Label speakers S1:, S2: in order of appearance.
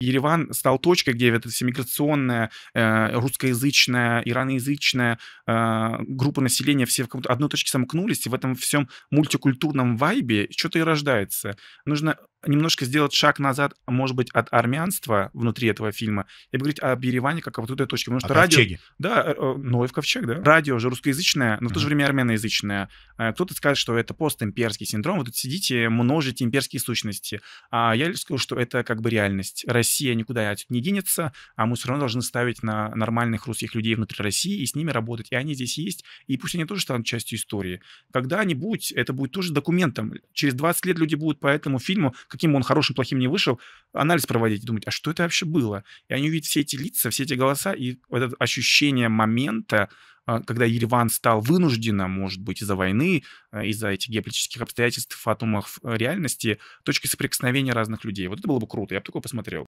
S1: Ереван стал точкой, где эта миграционная, э, русскоязычная, ираноязычная э, группа населения все в одной точке сомкнулись, и в этом всем мультикультурном вайбе что-то и рождается. Нужно немножко сделать шаг назад, может быть, от армянства внутри этого фильма и говорить об Ереване как о вот этой точке. Потому что а радио... Ковчеги. Да, э, э, Ноев ну, ковчег, да. Радио же русскоязычное, но в то же время армяноязычное. Э, кто-то скажет, что это постимперский синдром, вы тут сидите, множите имперские сущности. А я лишь скажу, что это как бы реальность. Россия никуда отсюда не денется, а мы все равно должны ставить на нормальных русских людей внутри России и с ними работать. И они здесь есть, и пусть они тоже станут частью истории. Когда-нибудь это будет тоже документом. Через 20 лет люди будут по этому фильму каким он хорошим, плохим не вышел, анализ проводить и думать, а что это вообще было? И они увидят все эти лица, все эти голоса, и вот это ощущение момента, а, когда Ереван стал вынужденно, может быть, из-за войны, а, из-за этих геополитических обстоятельств, атомов э, реальности, точкой соприкосновения разных людей. Вот это было бы круто, я бы такое посмотрел.